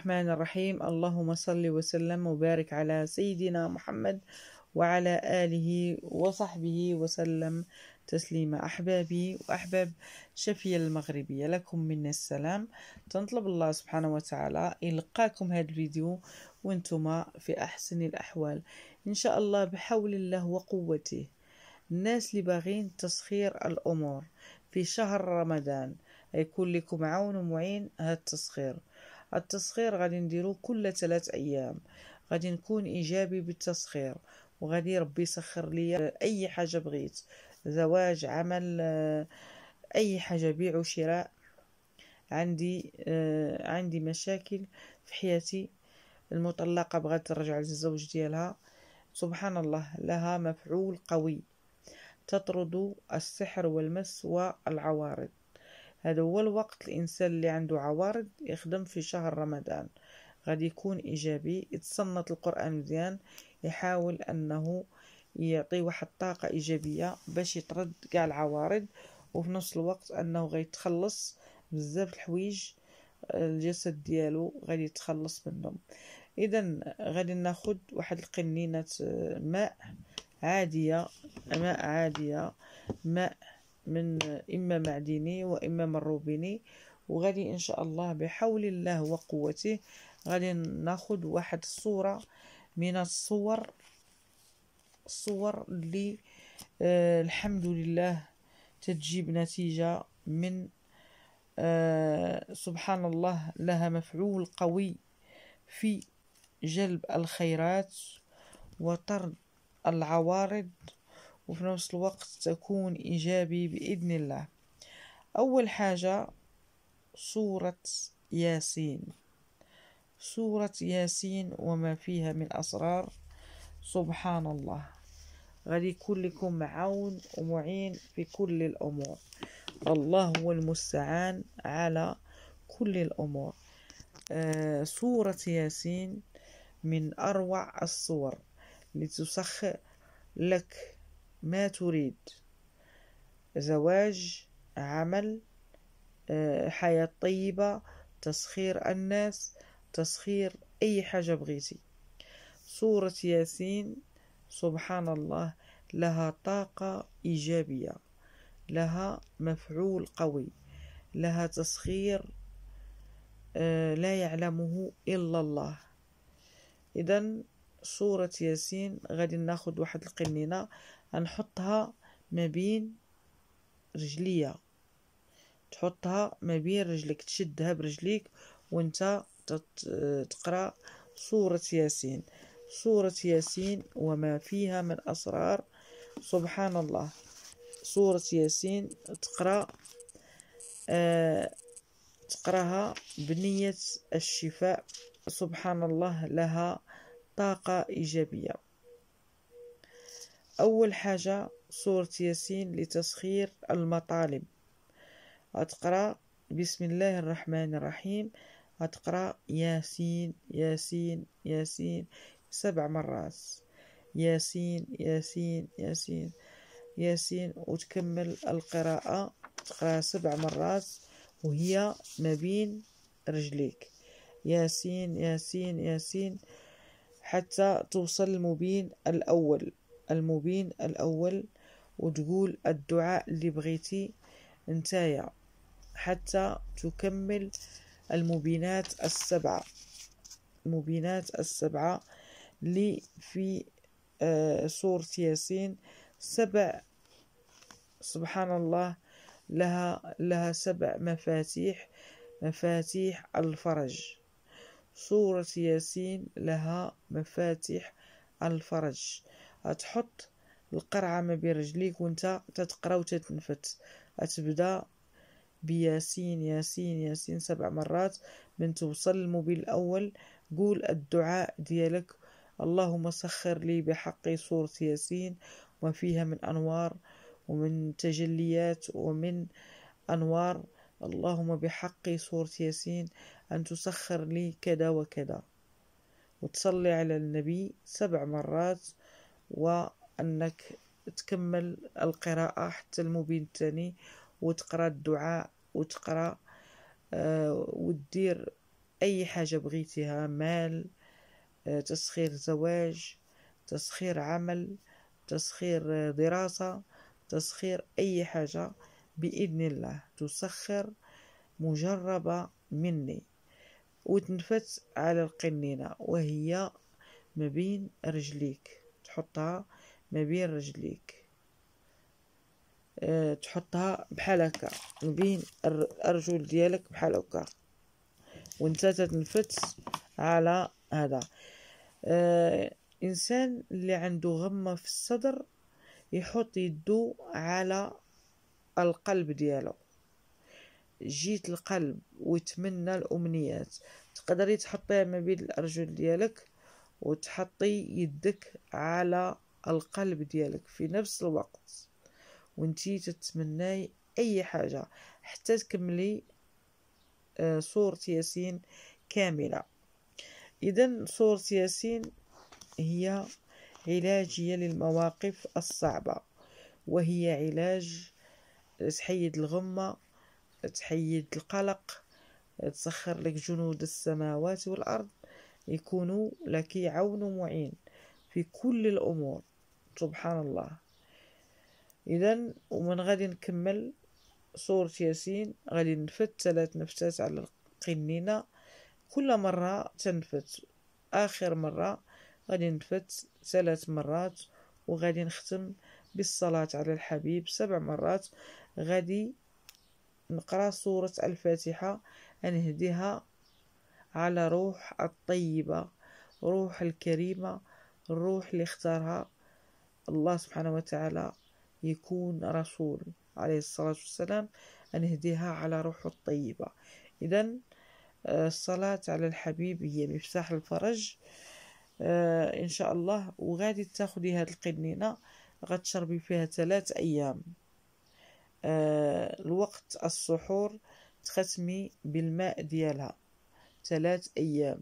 الرحمن الرحيم اللهم صل وسلم وبارك على سيدنا محمد وعلى آله وصحبه وسلم تسليم أحبابي وأحباب شفية المغربية لكم منا السلام تنطلب الله سبحانه وتعالى يلقاكم هذا الفيديو وانتم في أحسن الأحوال إن شاء الله بحول الله وقوته الناس اللي باغين تسخير الأمور في شهر رمضان يكون لكم عون ومعين هذا التسخير التسخير غادي نديرو كل ثلاث ايام غادي نكون ايجابي بالتسخير وغادي ربي يسخر لي اي حاجه بغيت زواج عمل آه، اي حاجه بيع وشراء عندي آه، عندي مشاكل في حياتي المطلقه بغات ترجع للزوج ديالها سبحان الله لها مفعول قوي تطرد السحر والمس والعوارض هذا هو الوقت الإنسان اللي عنده عوارض يخدم في شهر رمضان غادي يكون إيجابي يتصنت القرآن مزيان يحاول أنه يعطي واحد الطاقة إيجابية باش يطرد كاع العوارض وفي نفس الوقت أنه غيتخلص بزاف الحويج آه، الجسد ديالو غادي يتخلص منهم اذا غادي ناخد واحد القنينه آه، ماء عاديه ماء عاديه ماء من إما معدني وإما مروبيني وغادي إن شاء الله بحول الله وقوته غادي ناخد واحد الصورة من الصور الصور اللي آه الحمد لله تجيب نتيجة من آه سبحان الله لها مفعول قوي في جلب الخيرات وطرد العوارض وفي نفس الوقت تكون إيجابي بإذن الله أول حاجة سورة ياسين سورة ياسين وما فيها من أسرار سبحان الله غادي يكون لكم عون ومعين في كل الأمور الله هو المستعان على كل الأمور آه سورة ياسين من أروع الصور لتسخر لك ما تريد زواج عمل آه، حياة طيبة تسخير الناس تسخير أي حاجة بغيتي سورة ياسين سبحان الله لها طاقة إيجابية لها مفعول قوي لها تسخير آه، لا يعلمه إلا الله إذا سورة ياسين غادي ناخد واحد القنينة هنحطها ما بين رجليا تحطها ما بين رجلك تشدها برجليك وانت تقرا سورة ياسين سورة ياسين وما فيها من أسرار سبحان الله سورة ياسين تقرأ آه تقرأها بنية الشفاء سبحان الله لها طاقة إيجابية أول حاجة سورة ياسين لتسخير المطالب هتقرأ بسم الله الرحمن الرحيم هتقرأ ياسين ياسين ياسين سبع مرات ياسين ياسين ياسين ياسين وتكمل القراءة تقرأ سبع مرات وهي ما بين رجليك ياسين ياسين ياسين حتى توصل المبين الأول المبين الأول وتقول الدعاء اللي بغيتي نتايا حتى تكمل المبينات السبعة المبينات السبعة اللي في آه، سورة ياسين سبع سبحان الله لها لها سبع مفاتيح مفاتيح الفرج سورة ياسين لها مفاتيح الفرج تحط القرعة ما بين رجليك وانت تتقرا وتتنفت تبدا بياسين ياسين ياسين سبع مرات من توصل الموبيل الأول قول الدعاء ديالك اللهم سخر لي بحقي صورة ياسين وما فيها من أنوار ومن تجليات ومن أنوار اللهم بحقي صورة ياسين أن تسخر لي كذا وكذا وتصلي على النبي سبع مرات وأنك تكمل القراءة حتى المبين الثاني وتقرأ الدعاء وتقرأ آه وتدير أي حاجة بغيتيها مال آه تسخير زواج تسخير عمل تسخير آه، دراسة تسخير أي حاجة بإذن الله تسخر مجربة مني وتنفت على القنينة وهي ما بين رجليك تحطها ما بين رجليك آه، تحطها بحال هكا ما بين الرجل ديالك بحال هكا وانت تتنفس على هذا أه انسان اللي عنده غمه في الصدر يحط يدو على القلب ديالو جيت القلب ويتمنى الامنيات تقدري تحطيها ما بين الارجل ديالك وتحطي يدك على القلب ديالك في نفس الوقت وانتي تتمناي اي حاجة حتى تكملي سورة آه، ياسين كاملة اذا سورة ياسين هي علاجية للمواقف الصعبة وهي علاج آه، تحيد الغمة تحيد القلق تسخر لك جنود السماوات والأرض يكون لك عون معين في كل الأمور سبحان الله إذا ومن غادي نكمل سورة ياسين غادي نفت ثلاث نفتات على القنينة كل مرة تنفت آخر مرة غادي نفت ثلاث مرات وغادي نختم بالصلاة على الحبيب سبع مرات غادي نقرأ سورة الفاتحة نهديها على روح الطيبة روح الكريمة الروح اللي اختارها الله سبحانه وتعالى يكون رسول عليه الصلاة والسلام أن يهديها على روحه الطيبة إذا آه، الصلاة على الحبيب هي مفتاح الفرج آه، إن شاء الله وغادي تاخدي هاد القنينة غتشربي فيها ثلاث أيام آه، الوقت السحور تختمي بالماء ديالها ثلاث أيام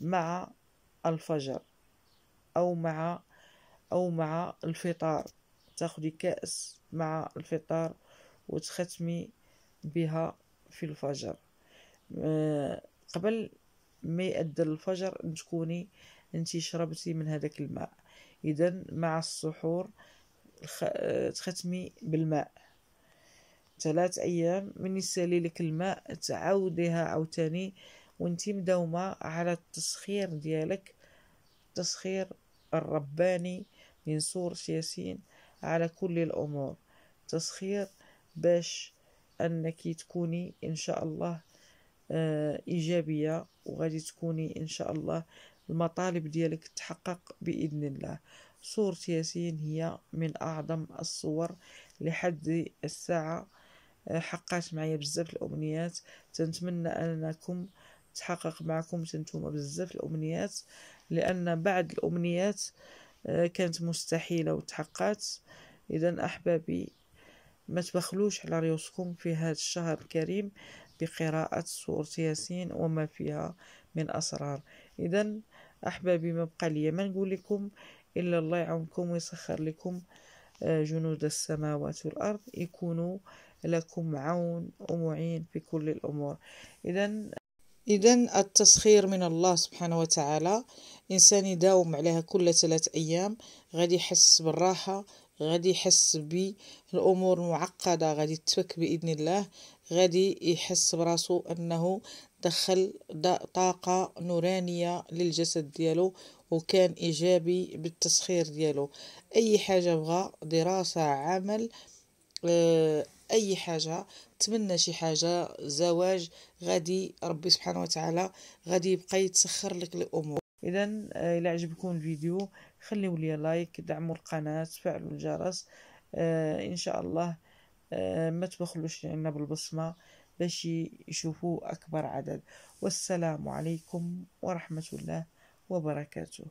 مع الفجر أو مع أو مع الفطار تاخدي كأس مع الفطار وتختمي بها في الفجر آه، قبل ما يأذن الفجر تكوني انت شربتي من هذاك الماء اذا مع السحور آه، تختمي بالماء ثلاث أيام من يسالي لك الماء تعاوديها عاوتاني وانتي مداومة على التسخير ديالك التسخير الرباني من سورة ياسين على كل الأمور تسخير باش أنك تكوني إن شاء الله آه، إيجابية وغادي تكوني إن شاء الله المطالب ديالك تحقق بإذن الله سورة ياسين هي من أعظم الصور لحد الساعة آه، حقات معايا بزاف الامنيات تنتمنى انكم تحقق معكم تنتوما بزاف الامنيات لان بعض الامنيات آه، كانت مستحيله وتحققت اذا احبابي ما تبخلوش على ريوسكم في هذا الشهر الكريم بقراءة سورة ياسين وما فيها من أسرار إذا أحبابي ما بقى لي ما نقول لكم إلا الله يعاونكم ويسخر لكم آه، جنود السماوات والأرض يكونوا لكم عون ومعين في كل الأمور إذا إذا التسخير من الله سبحانه وتعالى إنسان يداوم عليها كل ثلاث أيام غادي يحس بالراحة غادي يحس بالأمور المعقدة غادي تفك بإذن الله غادي يحس براسو أنه دخل طاقة نورانية للجسد ديالو وكان إيجابي بالتسخير ديالو أي حاجة بغى دراسة عمل آه، أي حاجة تمنى شي حاجة زواج غادي ربي سبحانه وتعالى غادي يبقى يتسخر لك الأمور إذا آه، الى عجبكم الفيديو خليوا لي لايك دعموا القناة فعلوا الجرس آه إن شاء الله آه ما تبخلوش لنا بالبصمة باش يشوفوا أكبر عدد والسلام عليكم ورحمة الله وبركاته